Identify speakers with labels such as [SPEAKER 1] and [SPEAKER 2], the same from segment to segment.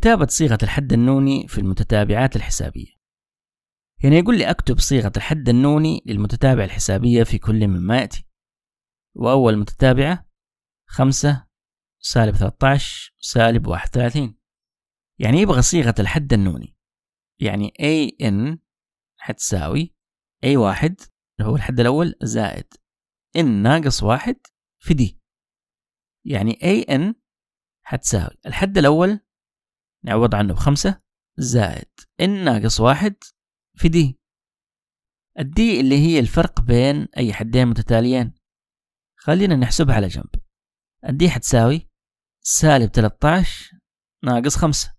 [SPEAKER 1] كتابة صيغة الحد النوني في المتتابعات الحسابية يعني يقول لي أكتب صيغة الحد النوني للمتتابع الحسابية في كل مما يأتي وأول متتابعة خمسة سالب 13 سالب 31 يعني يبغى صيغة الحد النوني يعني AN حتساوي A1 اللي هو الحد الأول زائد N ناقص واحد في D يعني AN حتساوي الحد الأول نعوض عنه بخمسة زائد إن ناقص واحد في دي الدي اللي هي الفرق بين أي حدين متتاليين خلينا نحسبها على جنب الدي حتساوي سالب 13 ناقص خمسة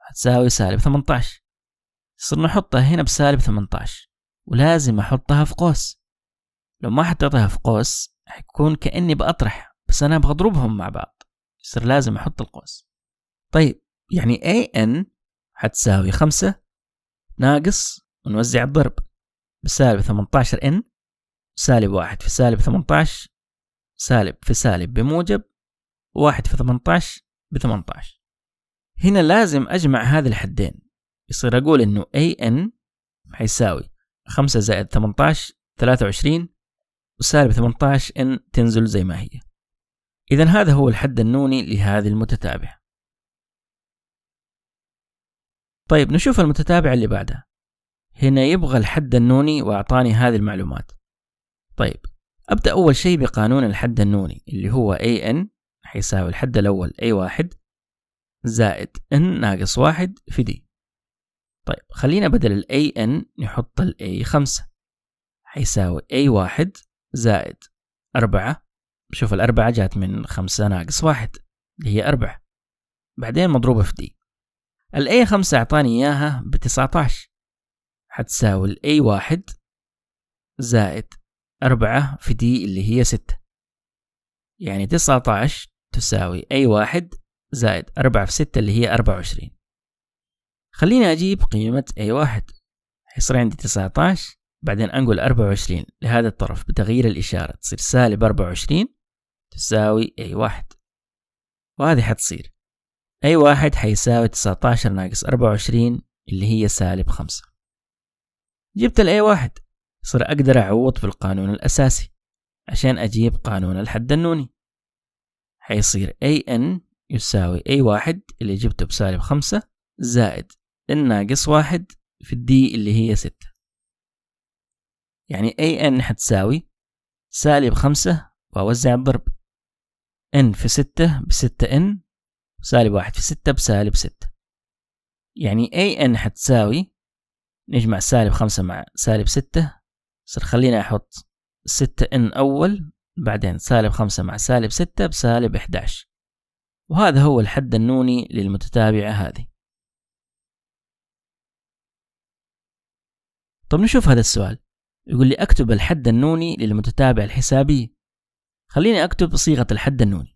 [SPEAKER 1] حتساوي سالب 18 صرنا نحطها هنا بسالب 18 ولازم أحطها في قوس لو ما حطيتها في قوس حيكون كأني بأطرح بس أنا بضربهم مع بعض يصير لازم أحط القوس طيب يعني اي ان حتساوي خمسة ناقص ونوزع الضرب بسالب 18 ان سالب واحد في سالب 18 سالب في سالب بموجب واحد في 18 ب 18 هنا لازم أجمع هذه الحدين يصير أقول إنه اي ان حيساوي خمسة زائد 18 23 وسالب 18 ان تنزل زي ما هي إذا هذا هو الحد النوني لهذه المتتابعة طيب نشوف المتتابع اللي بعده هنا يبغى الحد النوني وأعطاني هذه المعلومات طيب أبدأ أول شيء بقانون الحد النوني اللي هو AN حيساوي الحد الأول A1 زائد N ناقص واحد في D طيب خلينا بدل ال AN نحط ال A 5 حيساوي A1 زائد أربعة شوف الأربعة جات من خمسة ناقص واحد اللي هي أربعة بعدين مضروبة في D الاي خمسة اعطاني اياها بتسعتاش حتساوي الاي واحد زائد اربعة في دي اللي هي ستة يعني تسعتاش تساوي اي واحد زائد اربعة في ستة اللي هي اربعة وعشرين خليني اجيب قيمة اي واحد حيصير عندي تسعتاش بعدين انقل اربعة وعشرين لهذا الطرف بتغيير الاشارة تصير سالب اربعة وعشرين تساوي اي واحد وهذه حتصير أي واحد حيساوي 19 ناقص 24 اللي هي سالب 5 جبت الأي واحد صار أقدر أعوض في القانون الأساسي عشان أجيب قانون الحد النوني حيصير أن يساوي أي واحد اللي جبته بسالب خمسة زائد الناقص واحد في الدي اللي هي ستة يعني أي أن حتساوي سالب خمسة وأوزع الضرب ان في ستة بستة ان سالب واحد في ستة بسالب ستة يعني اي ان حتساوي نجمع سالب خمسة مع سالب ستة صار خلينا احط ستة ان اول بعدين سالب خمسة مع سالب ستة بسالب احداش وهذا هو الحد النوني للمتتابعة هذه طب نشوف هذا السؤال يقول لي اكتب الحد النوني للمتتابعة الحسابية خليني اكتب صيغة الحد النوني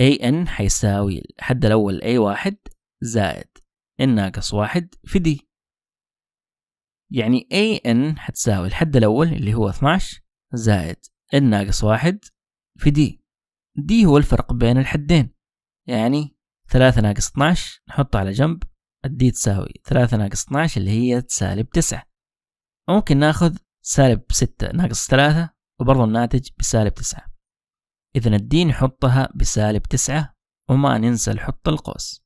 [SPEAKER 1] AN حيساوي الحد الأول A1 زائد N ناقص واحد في D يعني AN حتساوي الحد الأول اللي هو 12 زائد N ناقص واحد في D D هو الفرق بين الحدين يعني 3 ناقص 12 نحطه على جنب الدي تساوي 3 ناقص 12 اللي هي سالب 9 ممكن ناخذ سالب 6 ناقص 3 وبرضه الناتج بسالب 9 إذا الدي نحطها بسالب تسعة وما ننسى نحط القوس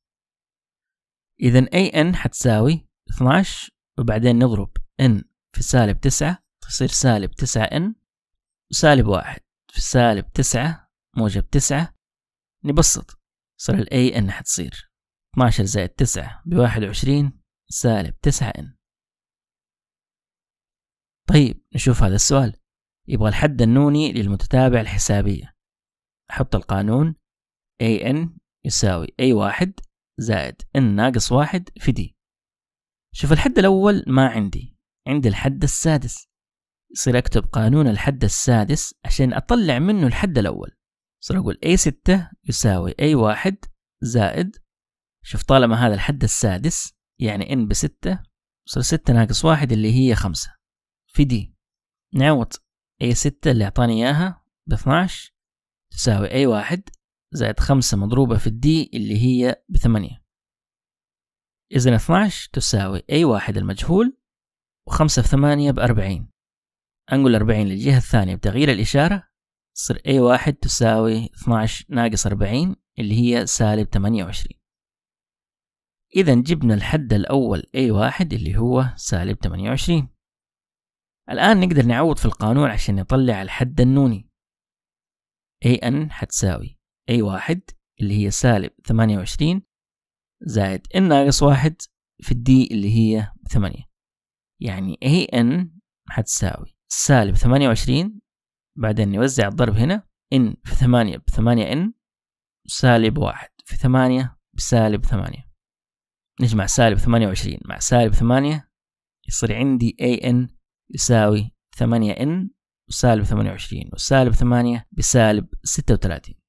[SPEAKER 1] إذا أي إن حتساوي 12 وبعدين نضرب إن في سالب تسعة تصير سالب تسعة إن وسالب واحد في سالب تسعة موجب تسعة نبسط صار الأي إن n حتصير 12 زائد تسعة بواحد وعشرين سالب تسعة إن طيب نشوف هذا السؤال يبغى الحد النوني للمتتابع الحسابية أحط القانون AN يساوي a واحد زائد N ناقص واحد في D شوف الحد الأول ما عندي عندي الحد السادس يصير أكتب قانون الحد السادس عشان أطلع منه الحد الأول يصير أقول A6 يساوي a واحد زائد شوف طالما هذا الحد السادس يعني N بستة يصير ستة ناقص واحد اللي هي خمسة في D نعوض A6 اللي أعطاني إياها ب 12 تساوي أي واحد زائد خمسة مضروبة في الدي اللي هي بثمانية إذا 12 تساوي أي واحد المجهول وخمسة في ثمانية بأربعين أنقل أربعين للجهة الثانية بتغيير الإشارة تصير أي واحد تساوي 12 ناقص أربعين اللي هي سالب ثمانية وعشرين إذا جبنا الحد الأول أي واحد اللي هو سالب ثمانية وعشرين الآن نقدر نعوض في القانون عشان نطلع الحد النوني an حتساوي a1 اللي هي سالب 28 زائد n ناقص واحد في D اللي هي 8 يعني an حتساوي سالب 28 بعدين نوزع الضرب هنا n في 8 ب 8 n سالب واحد في 8 بسالب 8 نجمع سالب 28 مع سالب 8 يصير عندي an يساوي 8 n وسالب 28 وسالب 8 بسالب 36